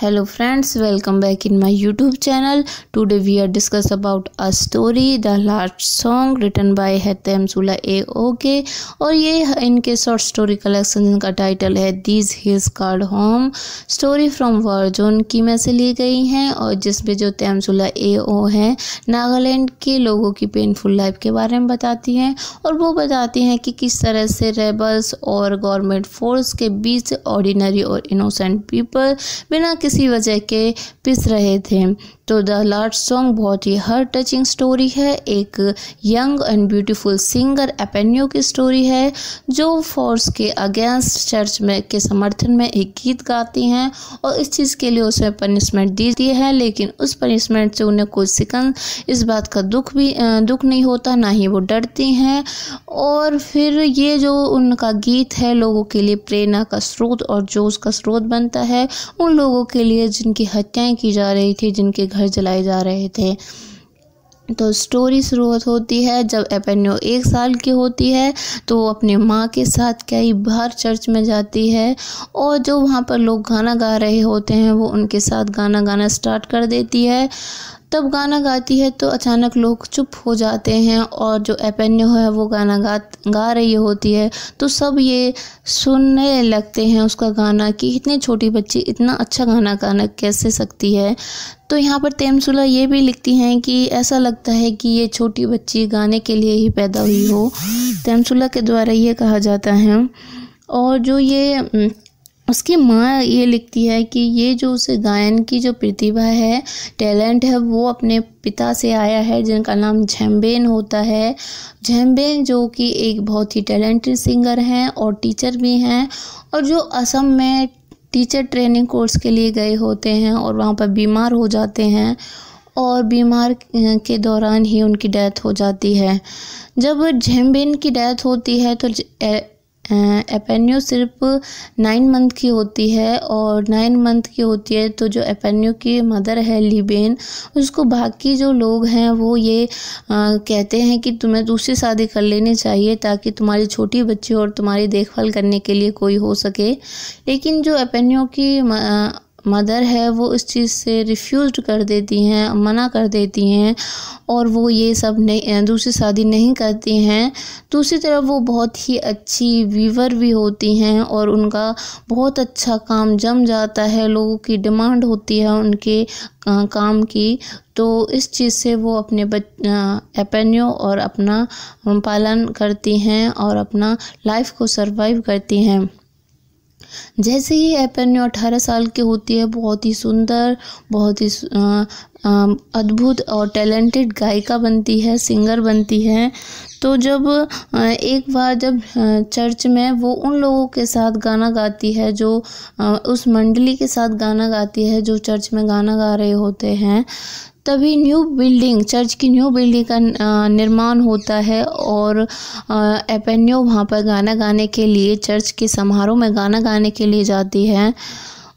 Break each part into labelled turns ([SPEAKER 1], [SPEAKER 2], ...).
[SPEAKER 1] hello friends welcome back in my youtube channel we are discuss about a story the the song song written by hatem Ao okay और ये इनके short story collection जिनका title है these hills called home story from war zone की में से ली गई हैं और जिसमें जो तैमसुला ए ओ हैं नागालैंड के लोगों की पेनफुल लाइफ के बारे में बताती हैं और वो बताती हैं कि किस तरह से रेबल्स और गवर्नमेंट फोर्स के बीच ऑर्डिनरी और इनोसेंट पीपल बिना किसी किसी वजह के पिस रहे थे तो द लार्ज सॉन्ग बहुत ही हर टचिंग स्टोरी है एक young and beautiful singer Apenyo की स्टोरी है जो फोर्स के अगेंस्ट चर्च में के समर्थन में एक गीत गाती हैं और इस चीज़ के लिए उसे पनिशमेंट दी दी है लेकिन उस पनिशमेंट से उन्हें कोई सिकंद इस बात का दुख भी दुख नहीं होता ना ही वो डरती हैं और फिर ये जो उनका गीत है लोगों के लिए प्रेरणा का स्रोत और जोश का स्रोत बनता है उन लोगों के लिए जिनकी हत्याएं की जा रही थी जिनके घर घर जलाए जा रहे थे तो स्टोरी शुरुआत होती है जब एपेन्यो एक साल की होती है तो वो अपनी माँ के साथ कई बार चर्च में जाती है और जो वहाँ पर लोग गाना गा रहे होते हैं वो उनके साथ गाना गाना स्टार्ट कर देती है तब गाना गाती है तो अचानक लोग चुप हो जाते हैं और जो एपेन्यो है वो गाना गा गा रही होती है तो सब ये सुनने लगते हैं उसका गाना कि इतनी छोटी बच्ची इतना अच्छा गाना गाना कैसे सकती है तो यहाँ पर तेमसुला ये भी लिखती हैं कि ऐसा लगता है कि ये छोटी बच्ची गाने के लिए ही पैदा हुई हो तेमसुला के द्वारा ये कहा जाता है और जो ये उसकी माँ ये लिखती है कि ये जो उसे गायन की जो प्रतिभा है टैलेंट है वो अपने पिता से आया है जिनका नाम झेम्बेन होता है झेम्बेन जो कि एक बहुत ही टैलेंटेड सिंगर हैं और टीचर भी हैं और जो असम में टीचर ट्रेनिंग कोर्स के लिए गए होते हैं और वहाँ पर बीमार हो जाते हैं और बीमार के दौरान ही उनकी डेथ हो जाती है जब झेम्बेन की डेथ होती है तो एपेन्यू सिर्फ नाइन मंथ की होती है और नाइन मंथ की होती है तो जो एपेन्यू की मदर है लिबेन उसको बाकी जो लोग हैं वो ये आ, कहते हैं कि तुम्हें दूसरी शादी कर लेनी चाहिए ताकि तुम्हारी छोटी बच्ची और तुम्हारी देखभाल करने के लिए कोई हो सके लेकिन जो एपेन्यू की मदर है वो इस चीज़ से रिफ्यूज़ कर देती हैं मना कर देती हैं और वो ये सब नहीं दूसरी शादी नहीं करती हैं दूसरी तरफ वो बहुत ही अच्छी वीवर भी होती हैं और उनका बहुत अच्छा काम जम जाता है लोगों की डिमांड होती है उनके काम की तो इस चीज़ से वो अपने बच एपेन्यो और अपना पालन करती हैं और अपना लाइफ को सर्वाइव करती हैं जैसे ही अपन्यू अठारह साल की होती है बहुत ही सुंदर बहुत ही अद्भुत और टैलेंटेड गायिका बनती है सिंगर बनती है तो जब एक बार जब चर्च में वो उन लोगों के साथ गाना गाती है जो उस मंडली के साथ गाना गाती है जो चर्च में गाना गा रहे होते हैं तभी न्यू बिल्डिंग चर्च की न्यू बिल्डिंग का निर्माण होता है और एपेन्यो वहाँ पर गाना गाने के लिए चर्च के समारोह में गाना गाने के लिए जाती है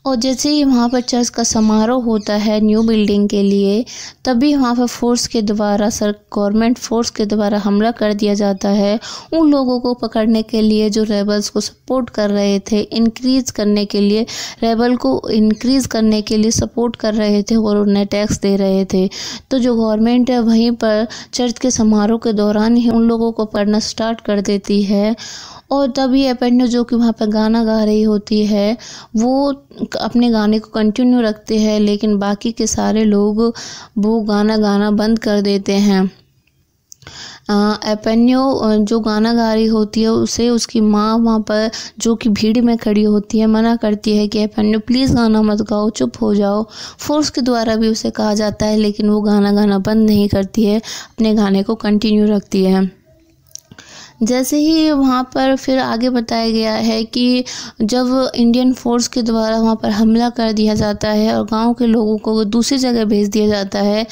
[SPEAKER 1] और जैसे ही वहाँ पर चर्च का समारोह होता है न्यू बिल्डिंग के लिए तभी वहाँ पर फोर्स के द्वारा सर गवर्नमेंट फोर्स के द्वारा हमला कर दिया जाता है उन लोगों को पकड़ने के लिए जो रेबल्स को सपोर्ट कर रहे थे इंक्रीज करने के लिए रेबल को इंक्रीज करने के लिए सपोर्ट कर रहे थे और उन्हें टैक्स दे रहे थे तो जो गवर्नमेंट है वहीं पर चर्च के समारोह के दौरान ही उन लोगों को पढ़ना स्टार्ट कर देती है और तभी अपेंडो जो कि वहाँ पर गाना गा रही होती है वो अपने गाने को कंटिन्यू रखते हैं लेकिन बाकी के सारे लोग वो गाना गाना बंद कर देते हैं एपेन्यो जो गाना गा रही होती है उसे उसकी माँ वहाँ पर जो कि भीड़ में खड़ी होती है मना करती है कि एपेन्यो प्लीज़ गाना मत गाओ चुप हो जाओ फोर्स के द्वारा भी उसे कहा जाता है लेकिन वो गाना गाना बंद नहीं करती है अपने गाने को कंटिन्यू रखती है जैसे ही वहाँ पर फिर आगे बताया गया है कि जब इंडियन फोर्स के द्वारा वहाँ पर हमला कर दिया जाता है और गांव के लोगों को दूसरी जगह भेज दिया जाता है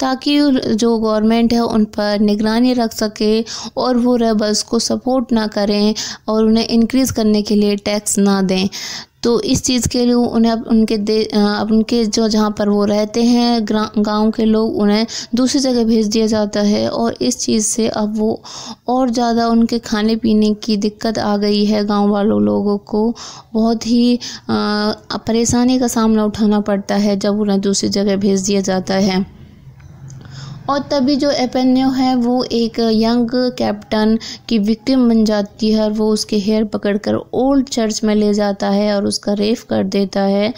[SPEAKER 1] ताकि जो गवर्नमेंट है उन पर निगरानी रख सके और वो रेबल्स को सपोर्ट ना करें और उन्हें इंक्रीज़ करने के लिए टैक्स ना दें तो इस चीज़ के लिए उन्हें अब उनके दे उनके जो जहाँ पर वो रहते हैं गांव के लोग उन्हें दूसरी जगह भेज दिया जाता है और इस चीज़ से अब वो और ज़्यादा उनके खाने पीने की दिक्कत आ गई है गांव वालों लोगों को बहुत ही परेशानी का सामना उठाना पड़ता है जब उन्हें दूसरी जगह भेज दिया जाता है और तभी जो एपेन्यो है वो एक यंग कैप्टन की विक्टिम बन जाती है और वो उसके हेयर पकड़कर ओल्ड चर्च में ले जाता है और उसका रेफ कर देता है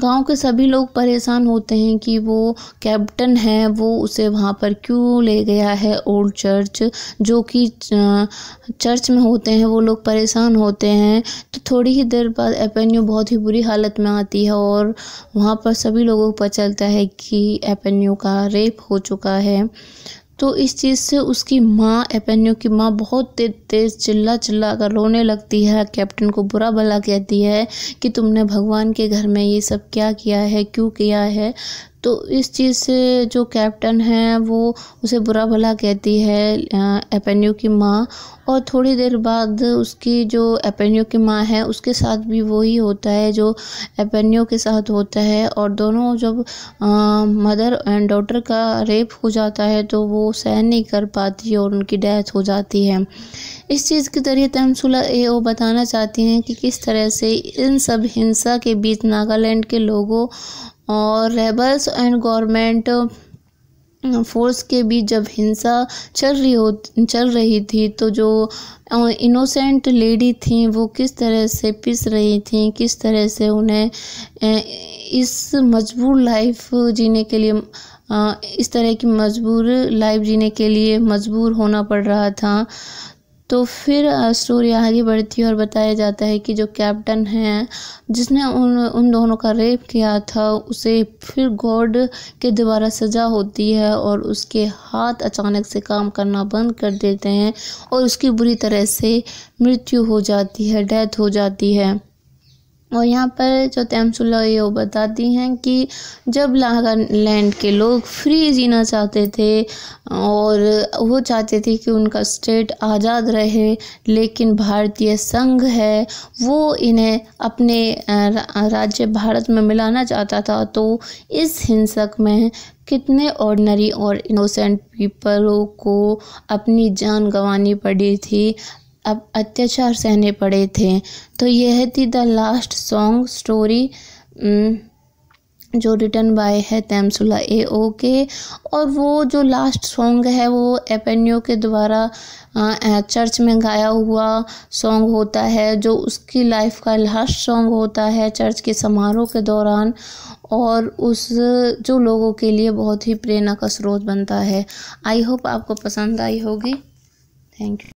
[SPEAKER 1] गांव के सभी लोग परेशान होते हैं कि वो कैप्टन है वो उसे वहाँ पर क्यों ले गया है ओल्ड चर्च जो कि चर्च में होते हैं वो लोग परेशान होते हैं तो थोड़ी ही देर बाद एपेन्यो बहुत ही बुरी हालत में आती है और वहाँ पर सभी लोगों को पता चलता है कि एपेन्यो का रेप हो चुका है है तो इस चीज़ से उसकी माँ एपेन्यो की माँ बहुत तेज तेज चिल्ला चिल्ला कर रोने लगती है कैप्टन को बुरा भला कहती है कि तुमने भगवान के घर में ये सब क्या किया है क्यों किया है तो इस चीज़ से जो कैप्टन है वो उसे बुरा भला कहती है एपेन्यू की माँ और थोड़ी देर बाद उसकी जो एपेन्यू की माँ है उसके साथ भी वही होता है जो एपेन्यू के साथ होता है और दोनों जब आ, मदर एंड डॉटर का रेप हो जाता है तो वो सहन नहीं कर पाती और उनकी डेथ हो जाती है इस चीज़ के जरिए तमसुला ए ओ बताना चाहती हैं कि किस तरह से इन सब हिंसा के बीच नागालैंड के लोगों और रेबल्स एंड गवर्नमेंट फोर्स के बीच जब हिंसा चल रही हो चल रही थी तो जो इनोसेंट लेडी थी वो किस तरह से पिस रही थी किस तरह से उन्हें इस मजबूर लाइफ जीने के लिए इस तरह की मजबूर लाइफ जीने के लिए मजबूर होना पड़ रहा था तो फिर स्टोरी आगे बढ़ती है और बताया जाता है कि जो कैप्टन हैं जिसने उन उन दोनों का रेप किया था उसे फिर गॉड के द्वारा सज़ा होती है और उसके हाथ अचानक से काम करना बंद कर देते हैं और उसकी बुरी तरह से मृत्यु हो जाती है डेथ हो जाती है और यहाँ पर जो तैमसुल्ला ये वो बताती हैं कि जब लैंड के लोग फ्री जीना चाहते थे और वो चाहते थे कि उनका स्टेट आज़ाद रहे लेकिन भारतीय संघ है वो इन्हें अपने राज्य भारत में मिलाना चाहता था तो इस हिंसक में कितने ऑर्डनरी और इनोसेंट पीपलों को अपनी जान गंवानी पड़ी थी अब अत्याचार सहने पड़े थे तो यह थी द लास्ट सॉन्ग स्टोरी जो रिटर्न बाय है तैमसुला ए ओ के और वो जो लास्ट सॉन्ग है वो एपेन्यो के द्वारा चर्च में गाया हुआ सॉन्ग होता है जो उसकी लाइफ का लास्ट सॉन्ग होता है चर्च के समारोह के दौरान और उस जो लोगों के लिए बहुत ही प्रेरणा का स्रोत बनता है आई होप आपको पसंद आई होगी थैंक यू